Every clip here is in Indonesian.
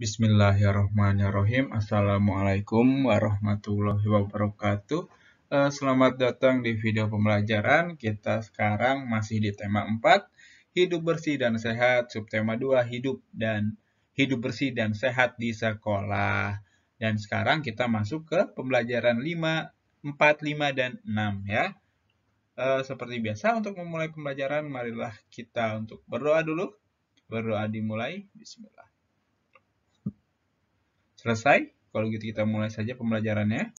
Bismillahirrahmanirrahim. Assalamualaikum warahmatullahi wabarakatuh. Eh, selamat datang di video pembelajaran. Kita sekarang masih di tema 4, hidup bersih dan sehat, subtema 2, hidup dan hidup bersih dan sehat di sekolah. Dan sekarang kita masuk ke pembelajaran 5, 4, 5 dan 6 ya. Eh, seperti biasa untuk memulai pembelajaran, marilah kita untuk berdoa dulu. Berdoa dimulai. Bismillah. Selesai? Kalau gitu kita mulai saja pembelajarannya.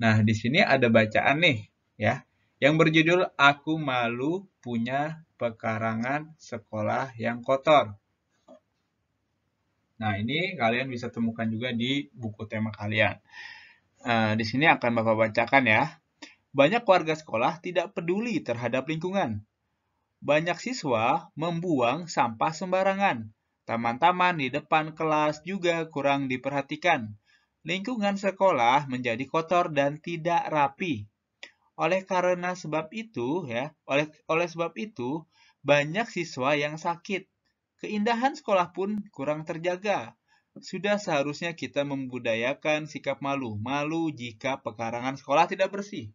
Nah, di sini ada bacaan nih, ya. Yang berjudul Aku Malu Punya Pekarangan Sekolah Yang Kotor. Nah, ini kalian bisa temukan juga di buku tema kalian. Nah, di sini akan Bapak bacakan ya. Banyak warga sekolah tidak peduli terhadap lingkungan. Banyak siswa membuang sampah sembarangan. Taman-taman di depan kelas juga kurang diperhatikan. Lingkungan sekolah menjadi kotor dan tidak rapi. Oleh karena sebab itu, ya, oleh oleh sebab itu banyak siswa yang sakit. Keindahan sekolah pun kurang terjaga. Sudah seharusnya kita membudayakan sikap malu. Malu jika pekarangan sekolah tidak bersih.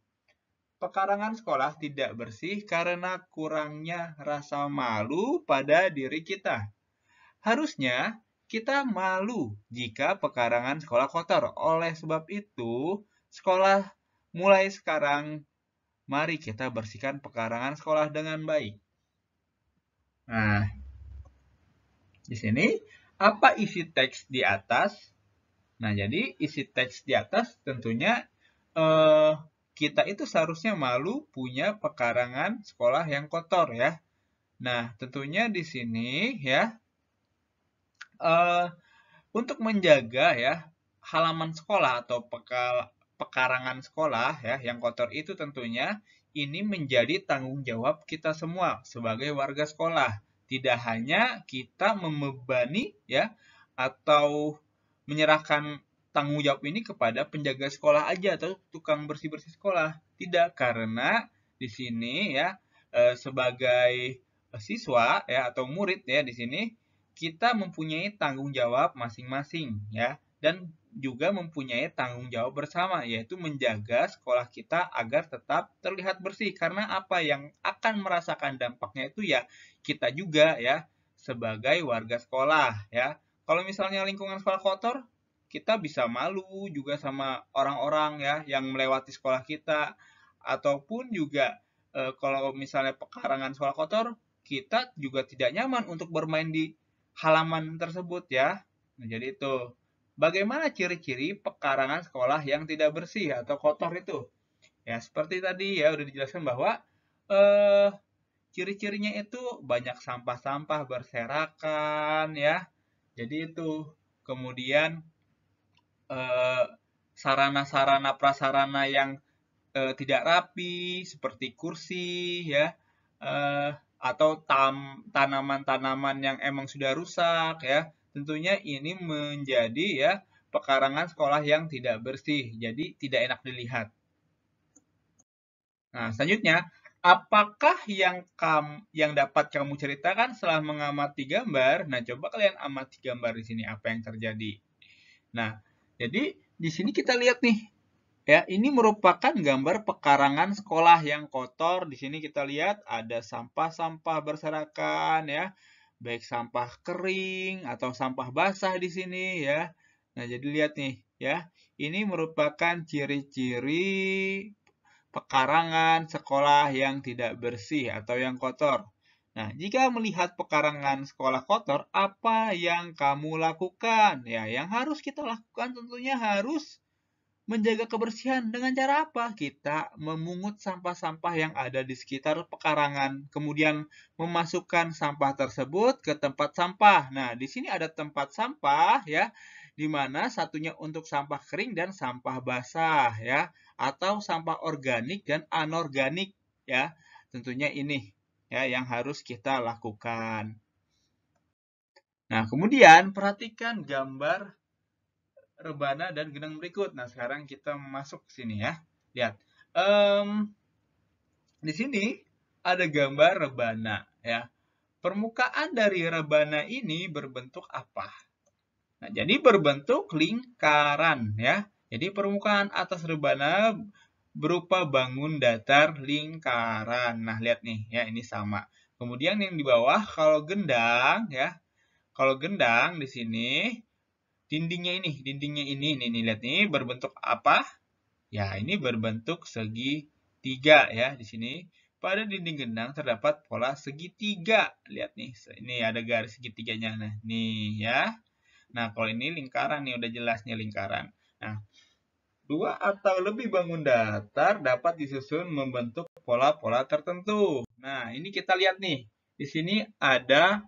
Pekarangan sekolah tidak bersih karena kurangnya rasa malu pada diri kita. Harusnya kita malu jika pekarangan sekolah kotor. Oleh sebab itu, sekolah mulai sekarang mari kita bersihkan pekarangan sekolah dengan baik. Nah, di sini apa isi teks di atas? Nah, jadi isi teks di atas tentunya eh, kita itu seharusnya malu punya pekarangan sekolah yang kotor ya. Nah, tentunya di sini ya Eh, untuk menjaga ya halaman sekolah atau pekal, pekarangan sekolah ya yang kotor itu tentunya ini menjadi tanggung jawab kita semua sebagai warga sekolah. Tidak hanya kita membebani ya atau menyerahkan tanggung jawab ini kepada penjaga sekolah aja atau tukang bersih-bersih sekolah. Tidak, karena di sini ya eh, sebagai eh, siswa ya atau murid ya di sini kita mempunyai tanggung jawab masing-masing ya dan juga mempunyai tanggung jawab bersama yaitu menjaga sekolah kita agar tetap terlihat bersih karena apa yang akan merasakan dampaknya itu ya kita juga ya sebagai warga sekolah ya. Kalau misalnya lingkungan sekolah kotor kita bisa malu juga sama orang-orang ya yang melewati sekolah kita ataupun juga e, kalau misalnya pekarangan sekolah kotor kita juga tidak nyaman untuk bermain di halaman tersebut ya. Nah, jadi itu. Bagaimana ciri-ciri pekarangan sekolah yang tidak bersih atau kotor ya. itu? Ya, seperti tadi ya udah dijelaskan bahwa eh ciri-cirinya itu banyak sampah-sampah berserakan ya. Jadi itu. Kemudian eh sarana-sarana prasarana yang eh, tidak rapi seperti kursi ya. Eh atau tanaman-tanaman yang emang sudah rusak ya. Tentunya ini menjadi ya pekarangan sekolah yang tidak bersih, jadi tidak enak dilihat. Nah, selanjutnya, apakah yang kam, yang dapat kamu ceritakan setelah mengamati gambar? Nah, coba kalian amati gambar di sini apa yang terjadi. Nah, jadi di sini kita lihat nih Ya, ini merupakan gambar pekarangan sekolah yang kotor. Di sini kita lihat ada sampah-sampah berserakan ya, baik sampah kering atau sampah basah di sini ya. Nah, jadi lihat nih ya. Ini merupakan ciri-ciri pekarangan sekolah yang tidak bersih atau yang kotor. Nah, jika melihat pekarangan sekolah kotor, apa yang kamu lakukan? Ya, yang harus kita lakukan tentunya harus Menjaga kebersihan dengan cara apa? Kita memungut sampah-sampah yang ada di sekitar pekarangan, kemudian memasukkan sampah tersebut ke tempat sampah. Nah, di sini ada tempat sampah ya, di mana satunya untuk sampah kering dan sampah basah ya, atau sampah organik dan anorganik ya. Tentunya ini ya yang harus kita lakukan. Nah, kemudian perhatikan gambar rebana dan genang berikut. Nah, sekarang kita masuk ke sini ya. Lihat. Um, di sini ada gambar rebana ya. Permukaan dari rebana ini berbentuk apa? Nah, jadi berbentuk lingkaran ya. Jadi permukaan atas rebana berupa bangun datar lingkaran. Nah, lihat nih ya, ini sama. Kemudian yang di bawah kalau gendang ya. Kalau gendang di sini dindingnya ini, dindingnya ini, ini, ini lihat nih, berbentuk apa? Ya, ini berbentuk segi tiga ya di sini. Pada dinding genang terdapat pola segitiga. Lihat nih, ini ada garis segitiganya. Nah, nih ya. Nah, kalau ini lingkaran nih udah jelas nih lingkaran. Nah, dua atau lebih bangun datar dapat disusun membentuk pola-pola tertentu. Nah, ini kita lihat nih. Di sini ada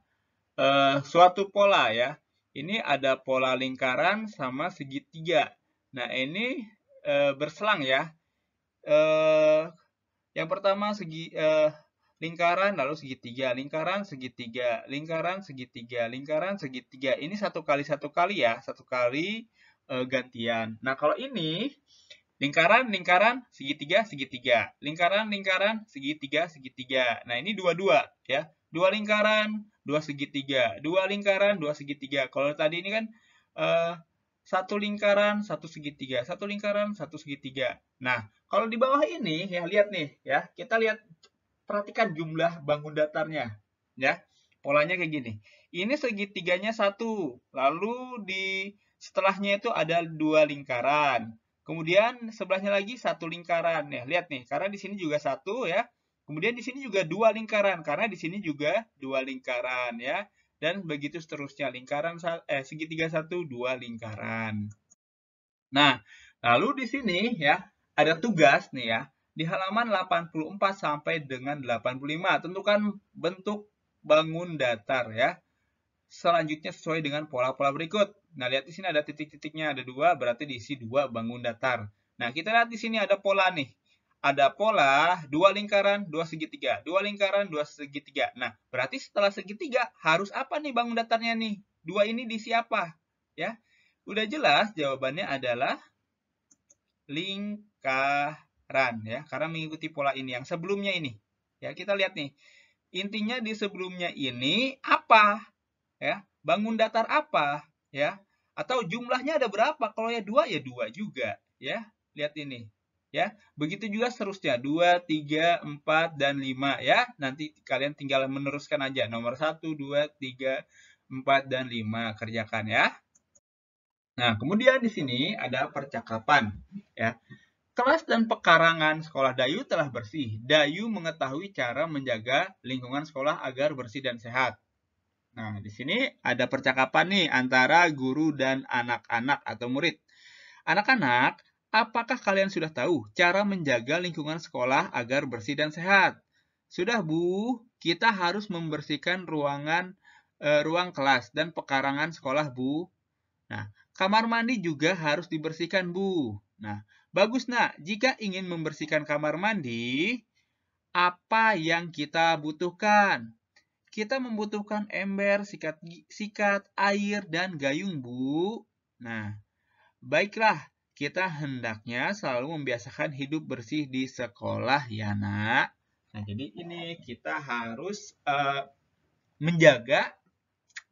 uh, suatu pola ya ini ada pola lingkaran sama segitiga. Nah, ini e, berselang ya. E, yang pertama segi e, lingkaran lalu segitiga, lingkaran segitiga, lingkaran segitiga, lingkaran segitiga. Ini satu kali satu kali ya, satu kali e, gantian. Nah, kalau ini lingkaran, lingkaran, segitiga, segitiga, lingkaran, lingkaran, segitiga, segitiga. Nah, ini dua-dua ya dua lingkaran, dua segitiga, dua lingkaran, dua segitiga. Kalau tadi ini kan uh, satu lingkaran, satu segitiga, satu lingkaran, satu segitiga. Nah, kalau di bawah ini ya lihat nih ya, kita lihat perhatikan jumlah bangun datarnya ya. Polanya kayak gini. Ini segitiganya satu, lalu di setelahnya itu ada dua lingkaran. Kemudian sebelahnya lagi satu lingkaran ya. Lihat nih, karena di sini juga satu ya. Kemudian di sini juga dua lingkaran karena di sini juga dua lingkaran ya dan begitu seterusnya lingkaran eh segitiga satu dua lingkaran. Nah, lalu di sini ya ada tugas nih ya di halaman 84 sampai dengan 85 tentukan bentuk bangun datar ya. Selanjutnya sesuai dengan pola-pola berikut. Nah, lihat di sini ada titik-titiknya ada dua, berarti diisi dua bangun datar. Nah, kita lihat di sini ada pola nih ada pola dua lingkaran, dua segitiga, dua lingkaran, dua segitiga. Nah, berarti setelah segitiga harus apa nih bangun datarnya nih? Dua ini di siapa? Ya, udah jelas jawabannya adalah lingkaran ya, karena mengikuti pola ini yang sebelumnya ini. Ya, kita lihat nih. Intinya di sebelumnya ini apa? Ya, bangun datar apa? Ya, atau jumlahnya ada berapa? Kalau ya dua ya dua juga ya. Lihat ini, ya. Begitu juga seterusnya 2, 3, 4 dan 5 ya. Nanti kalian tinggal meneruskan aja nomor 1, 2, 3, 4 dan 5 kerjakan ya. Nah, kemudian di sini ada percakapan ya. Kelas dan pekarangan sekolah Dayu telah bersih. Dayu mengetahui cara menjaga lingkungan sekolah agar bersih dan sehat. Nah, di sini ada percakapan nih antara guru dan anak-anak atau murid. Anak-anak, Apakah kalian sudah tahu cara menjaga lingkungan sekolah agar bersih dan sehat? Sudah, Bu. Kita harus membersihkan ruangan e, ruang kelas dan pekarangan sekolah, Bu. Nah, kamar mandi juga harus dibersihkan, Bu. Nah, bagus, Nak. Jika ingin membersihkan kamar mandi, apa yang kita butuhkan? Kita membutuhkan ember, sikat sikat air dan gayung, Bu. Nah, baiklah kita hendaknya selalu membiasakan hidup bersih di sekolah ya nak. Nah jadi ini kita harus uh, menjaga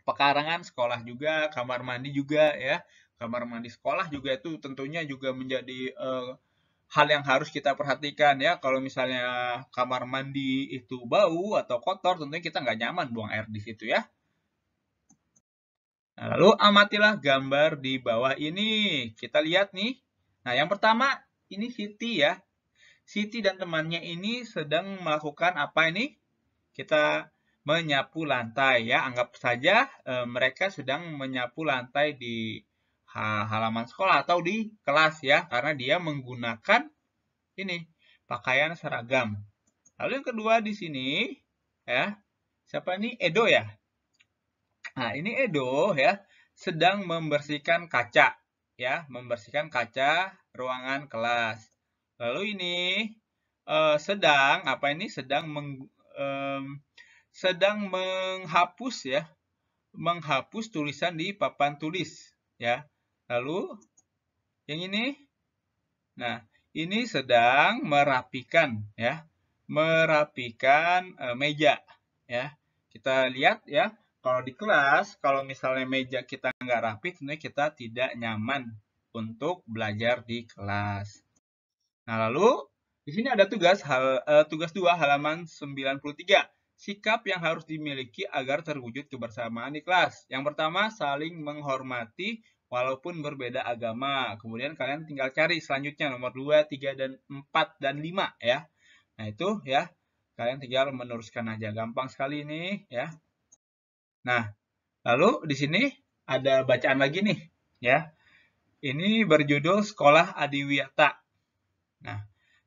pekarangan sekolah juga, kamar mandi juga ya. Kamar mandi sekolah juga itu tentunya juga menjadi uh, hal yang harus kita perhatikan ya. Kalau misalnya kamar mandi itu bau atau kotor tentunya kita nggak nyaman buang air di situ ya. Nah, lalu amatilah gambar di bawah ini. Kita lihat nih. Nah, yang pertama ini Siti ya. Siti dan temannya ini sedang melakukan apa ini? Kita menyapu lantai ya. Anggap saja e, mereka sedang menyapu lantai di halaman sekolah atau di kelas ya, karena dia menggunakan ini pakaian seragam. Lalu yang kedua di sini ya. Siapa ini? Edo ya? Nah, ini Edo ya sedang membersihkan kaca ya, membersihkan kaca ruangan kelas. Lalu ini eh, sedang apa ini sedang meng, eh, sedang menghapus ya, menghapus tulisan di papan tulis ya. Lalu yang ini nah, ini sedang merapikan ya, merapikan eh, meja ya. Kita lihat ya kalau di kelas, kalau misalnya meja kita nggak rapi, tentunya kita tidak nyaman untuk belajar di kelas. Nah, lalu di sini ada tugas hal eh, tugas 2 halaman 93. Sikap yang harus dimiliki agar terwujud kebersamaan di kelas. Yang pertama, saling menghormati walaupun berbeda agama. Kemudian kalian tinggal cari selanjutnya nomor 2, 3 dan 4 dan 5 ya. Nah, itu ya. Kalian tinggal meneruskan aja. Gampang sekali ini ya. Nah, lalu di sini ada bacaan lagi nih, ya. Ini berjudul Sekolah Adiwiyata. Nah,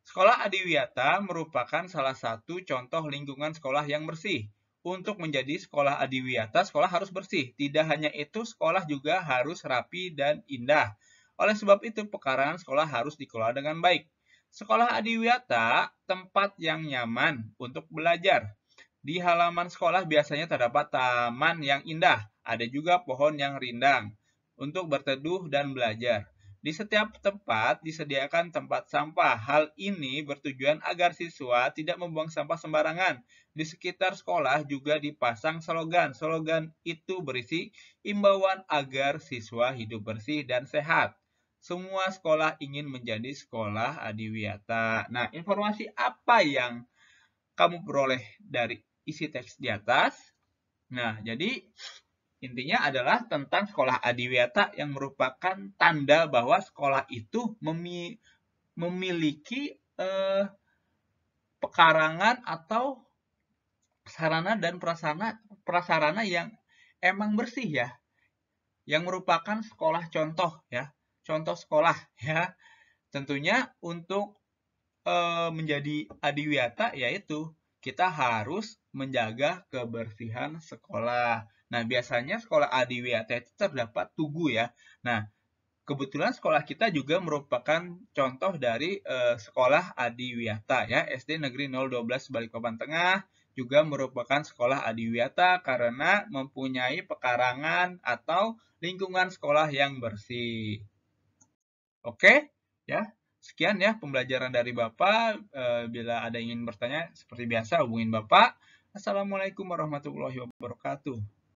Sekolah Adiwiyata merupakan salah satu contoh lingkungan sekolah yang bersih. Untuk menjadi sekolah adiwiyata, sekolah harus bersih. Tidak hanya itu, sekolah juga harus rapi dan indah. Oleh sebab itu, pekarangan sekolah harus dikelola dengan baik. Sekolah adiwiyata tempat yang nyaman untuk belajar. Di halaman sekolah biasanya terdapat taman yang indah, ada juga pohon yang rindang untuk berteduh dan belajar. Di setiap tempat disediakan tempat sampah. Hal ini bertujuan agar siswa tidak membuang sampah sembarangan. Di sekitar sekolah juga dipasang slogan. Slogan itu berisi imbauan agar siswa hidup bersih dan sehat. Semua sekolah ingin menjadi sekolah adiwiyata. Nah, informasi apa yang kamu peroleh dari isi teks di atas. Nah, jadi intinya adalah tentang sekolah adiwiyata yang merupakan tanda bahwa sekolah itu memi memiliki eh, pekarangan atau sarana dan prasarana prasarana yang emang bersih ya yang merupakan sekolah contoh ya contoh sekolah ya tentunya untuk e, menjadi adiwiyata yaitu kita harus menjaga kebersihan sekolah. Nah, biasanya sekolah adiwiyata itu terdapat tugu ya. Nah, kebetulan sekolah kita juga merupakan contoh dari eh, sekolah adiwiyata ya, SD Negeri 012 Balikpapan Tengah juga merupakan sekolah adiwiyata karena mempunyai pekarangan atau lingkungan sekolah yang bersih. Oke, ya. Sekian ya pembelajaran dari Bapak. Eh, bila ada yang ingin bertanya, seperti biasa hubungin Bapak. Assalamualaikum warahmatullahi wabarakatuh.